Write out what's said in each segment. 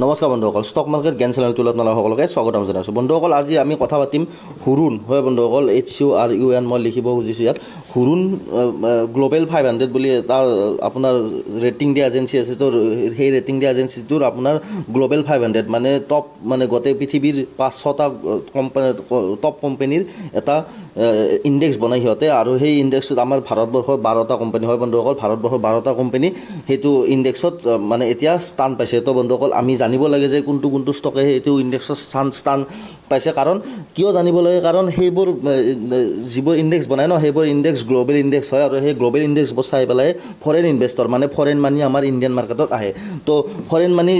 নমস্কাৰ বন্ধুসকল stock market গেন চেনেলটোলৈ আপোনালোক সকলোকে স্বাগতম জনাইছোঁ বন্ধুসকল আজি আমি কথা পাতিম হুৰুণ হয় বন্ধুসকল H U R U N মই লিখিব খুজিছোঁ ইয়াত হুৰুণ গ্ল'বেল ফাইভ হাণ্ড্ৰেড বুলি এটা আপোনাৰ ৰেটিং দিয়া এজেঞ্চি আছে তো সেই ৰেটিং দিয়া এজেঞ্চিটোৰ আপোনাৰ গ্ল'বেল ফাইভ হাণ্ড্ৰেড মানে টপ মানে গোটেই পৃথিৱীৰ পাঁচ ছটা কোম্পানী টপ কোম্পানীৰ এটা ইণ্ডেক্স বনাই সিহঁতে আৰু সেই ইণ্ডেক্সটোত আমাৰ ভাৰতবৰ্ষৰ বাৰটা কোম্পানী হয় বন্ধুসকল ভাৰতবৰ্ষৰ বাৰটা কোম্পানী সেইটো ইণ্ডেক্সত মানে এতিয়া স্থান পাইছে তো বন্ধু অকল আমি জানিব লাগে যে কোনটো কোনটো ষ্টকে সেইটো ইণ্ডেক্সৰ স্থান স্থান পাইছে কাৰণ কিয় জানিব লাগে কাৰণ সেইবোৰ যিবোৰ ইণ্ডেক্স বনায় ন সেইবোৰ ইণ্ডেক্স গ্ল'বেল ইণ্ডেক্স হয় আৰু সেই গ্ল'বেল ইণ্ডেক্সবোৰ চাই পেলাই ফৰেন ইনভেষ্টৰ মানে ফৰেন মানি আমাৰ ইণ্ডিয়ান মাৰ্কেটত আহে তো ফৰেন মানি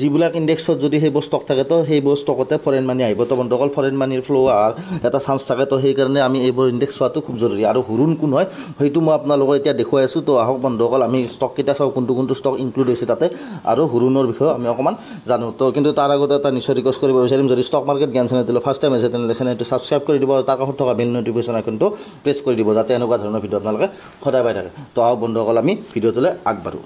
যিবিলাক ইণ্ডেক্সত যদি সেইবোৰ ষ্টক থাকে তো সেইবোৰ ষ্টকতে ফৰেন মানি আহিব তো বন্ধ অকল ফৰেইন মানিৰ ফ্ল' অহাৰ এটা চান্স থাকে তো সেইকাৰণে আমি এইবোৰ ইণ্ডেক্স চোৱাটো খুব জৰুৰী আৰু হুৰুণ কোন হয় সেইটো মই আপোনালোকক এতিয়া দেখুৱাই আছোঁ তো আহক বন্ধ অকল আমি ষ্টককেইটা চাওঁ কোনটো কোনটো ষ্টক ইনক্লুড হৈছে তাতে আৰু হুৰুণৰ বিষয়েও আমি অকণমান জানো তো কিন্তু তাৰ আগতে এটা নিশ্চয় ৰিকুৱেষ্ট কৰিব বিচাৰিম যদি ষ্টক মাৰ্কেট জ্ঞান চেনেল দিলে ফাৰ্ষ্ট টাইম আছে তেনেহ'লে চেনেলটো ছাবস্ক্ৰাইব কৰি দিব তাৰ কাষত থকা বেল নটিফিকেশ্যন আইকনটো প্ৰেছ কৰি দিব যাতে এনেকুৱা ধৰণৰ ভিডিঅ' আপোনালোকে সদায় পাই থাকে তো আৰু বন্ধুসকল আমি ভিডিঅ'টোলৈ আগবাঢ়োঁ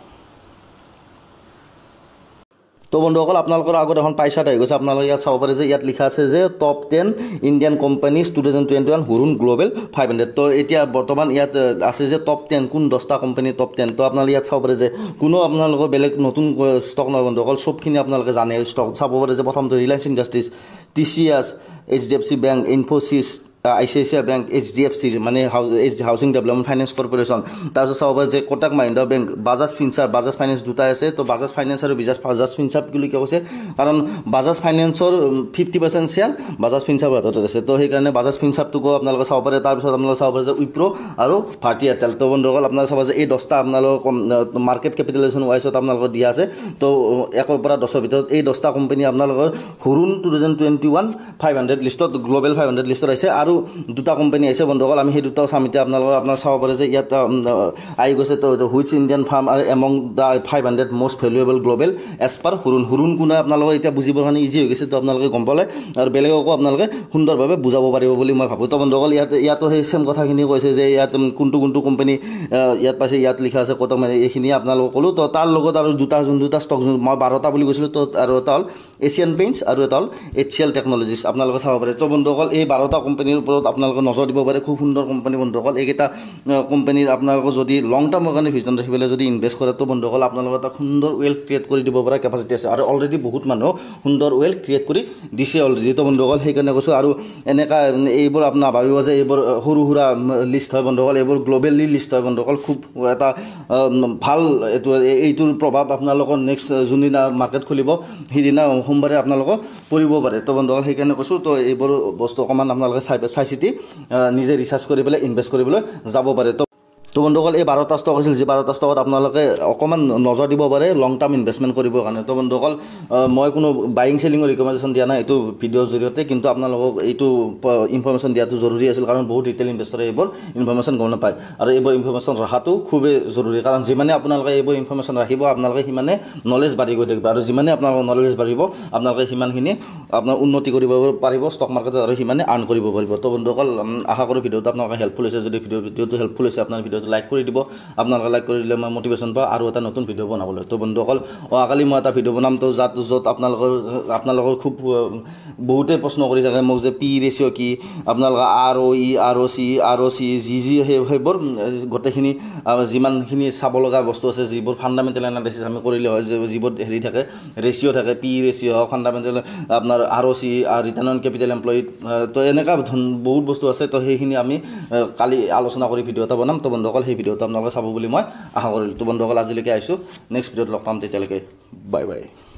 তো বন্ধুসকল আপোনালোকৰ আগত এখন পাইছাত আহি গৈছে আপোনালোকে ইয়াত চাব পাৰে যে ইয়াত লিখা আছে যে top ten Indian companies two thousand twenty one Hurun global five hundred তো এতিয়া বৰ্তমান ইয়াত আছে যে টপ টেন কোন দহটা কোম্পানী টপ টেন তো আপোনালোকে ইয়াত চাব পাৰে যে কোনো আপোনালোকৰ বেলেগ নতুন ষ্টক নহয় বন্ধুসকল চবখিনি আপোনালোকে জানে ষ্টক চাব পাৰে যে প্ৰথমটো Reliance industries T C S H D F C bank Infosys I C I C I bank H D F C মানে house H housing development finance corporation তাৰপিছত চাব পাৰে যে কটাক মাহিন্দ্ৰা বেংক বাজাজ ফিনচাৰ বাজাজ ফাইনেন্স দুটা আছে তো বাজাজ ফাইনেন্স আৰু বিজাজ বাজাজ ফিনচাৰ বুলি কিয় কৈছে কাৰণ বাজাজ ফাইনেন্সৰ fifty percent share Bajaj Finserv হাতত আছে তো সেইকাৰণে বাজাজ ফিনচাৰটোকো আপোনালোকে চাব পাৰে তাৰপিছত আপোনালোকে চাব পাৰে যে উইপ্ৰ' আৰু ভাৰ্টি এয়াৰটেল তো বন্ধুসকল আপোনালোকে চাব যে এই দহটা আপোনালোকৰ মাৰ্কেট কেপিটেলাইজেশ্যন ৱাইজত আপোনালোকৰ দিয়া আছে তো একৰ পৰা দহৰ ভিতৰত এই দহটা কোম্পানী আপোনালোকৰ Hurun two thousand twenty one five hundred লিষ্টত গ্ল'বেল ফাইভ হাণ্ড্ৰেড লিষ্টত আছে আৰু আৰু দুটা কোম্পানী আহিছে বন্ধুসকল আমি সেই দুটাও চাম এতিয়া আপোনালোকক আপোনাৰ চাব পাৰে যে ইয়াত আহি গৈছে তো হুইচ ইণ্ডিয়ান ফাৰ্ম আৰু among the five hundred most valuable global per Hurun Hurun কোনে আপোনালোকক এতিয়া বুজিবৰ কাৰণে ইজি হৈ গৈছে তো আপোনালোকে গম পালে আৰু বেলেগকো আপোনালোকে সুন্দৰভাৱে বুজাব পাৰিব বুলি মই ভাবোঁ তো বন্ধুসকল ইয়াত ইয়াতো সেই চেম কথাখিনি কৈছে যে ইয়াত কোনটো কোনটো কোম্পানী ইয়াত পাইছে ইয়াত লিখা আছে কত মানে এইখিনিয়ে আপোনালোকক ক'লোঁ তো তাৰ লগত আৰু দুটা যোন দুটা ষ্টক যোন মই বাৰটা বুলি কৈছিলোঁ তো আৰু এটা হ'ল এছিয়ান পেইণ্টছ আৰু এটা হ'ল এইচ চি এল টেকনলজিছ আপোনালোকে চাব পাৰে তো বন্ধুসকল এই বাৰটা কোম্পানীৰ কোম্পানীৰ ওপৰত আপোনালোকে নজৰ দিব পাৰে খুব সুন্দৰ কোম্পানী বন্ধুসকল এইকেইটা কোম্পানীৰ আপোনালোকৰ যদি লং টাৰ্মৰ কাৰণে ভিজন ৰাখিবলৈ যদি ইনভেষ্ট কৰে তো বন্ধুসকল আপোনালোকৰ এটা সুন্দৰ ৱেল্থ ক্ৰিয়েট কৰি দিব পৰা কেপাচিটি আছে আৰু অলৰেডি বহুত মানুহক সুন্দৰ ৱেল্থ ক্ৰিয়েট কৰি দিছে অলৰেডি তো বন্ধুসকল সেইকাৰণে কৈছোঁ আৰু এনেকুৱা এইবোৰ আপোনাৰ ভাবিব যে এইবোৰ সৰু সুৰা লিষ্ট হয় বন্ধুসকল এইবোৰ গ্ল'বেলি লিষ্ট হয় বন্ধুসকল খুব এটা ভাল এইটো এইটোৰ প্ৰভাৱ আপোনালোকৰ নেক্সট যোনদিনা মাৰ্কেট খুলিব সেইদিনা সোমবাৰে আপোনালোকৰ পৰিব পাৰে তো বন্ধুসকল সেইকাৰণে কৈছোঁ তো এইবোৰ বস্তু অকণমান আপোনালোকে চাই পাইছে চাই চিতি নিজে ৰিচাৰ্জ কৰি পেলাই ইনভেষ্ট কৰিবলৈ যাব পাৰে তো তো বন্ধুসকল এই বাৰটা ষ্টক আছিল যি বাৰটা ষ্টকত আপোনালোকে অকণমান নজৰ দিব পাৰে লং টাৰ্ম ইনভেষ্টমেণ্ট কৰিবৰ কাৰণে তো বন্ধুসকল মই কোনো বাইং চেলিঙৰ ৰিকমেণ্ডেশ্যন দিয়া নাই এইটো ভিডিঅ'ৰ জৰিয়তে কিন্তু আপোনালোকক এইটো ইনফৰমেশ্যন দিয়াটো জৰুৰী আছিল কাৰণ বহুত ৰিটেইল ইনভেষ্টৰে এইবোৰ ইনফৰমেশ্যন গম নাপায় আৰু এইবোৰ ইনফৰমেশ্যন ৰখাটো খুবেই জৰুৰী কাৰণ যিমানে আপোনালোকে এইবোৰ ইনফৰমেশ্যন ৰাখিব আপোনালোকে সিমানে নলেজ বাঢ়ি গৈ থাকিব আৰু যিমানে আপোনালোকৰ নলেজ বাঢ়িব আপোনালোকে সিমানখিনি আপোনাৰ উন্নতি কৰিব পাৰিব ষ্টক মাৰ্কেটত আৰু সিমানে আৰ্ণ কৰিব পাৰিব তো বন্ধুসকল আশা কৰোঁ ভিডিঅ'টো আপোনালোকে হেল্পফুল হৈছে যদি ভিডিঅ' ভিডিঅ'টো হেল্পফুল হৈছে আপোনাৰ ভিডিঅ' ভিডিঅ'টো লাইক কৰি দিব আপোনালোকে লাইক কৰি দিলে মই মটিভেশ্যন পাওঁ আৰু এটা নতুন ভিডিঅ' বনাবলৈ তো বন্ধুসকল অহাকালি মই এটা ভিডিঅ' বনাম তো যাত য'ত আপোনালোকৰ আপোনালোকৰ খুব বহুতে প্ৰশ্ন কৰি থাকে মোক যে পি ৰেচিঅ' কি আপোনালোকে R O' E R O' C R O' C G যি সেই সেইবোৰ গোটেইখিনি যিমানখিনি চাব লগা বস্তু আছে যিবোৰ ফাণ্ডামেণ্টেল এনালাইচিছ আমি কৰিলে হয় যে যিবোৰ হেৰি থাকে ৰেচিঅ' থাকে পি ৰেচিঅ' হওক ফাণ্ডামেণ্টেল আপোনাৰ আৰ অ' চি আৰু ৰিটাৰ্ণ অন কেপিটেল এমপ্লয়ী তো এনেকুৱা ধন বহুত বস্তু আছে তো সেইখিনি আমি কালি আলোচনা কৰি ভিডিঅ' এটা বনাম তো বন্ধু অকল সেই ভিডিঅ'টো আপোনালোকে চাব বুলি মই আশা কৰিলোঁ তো বন্ধুসকল আজিলৈকে আহিছোঁ নেক্সট ভিডিঅ'ত লগ পাম তেতিয়ালৈকে বাই বাই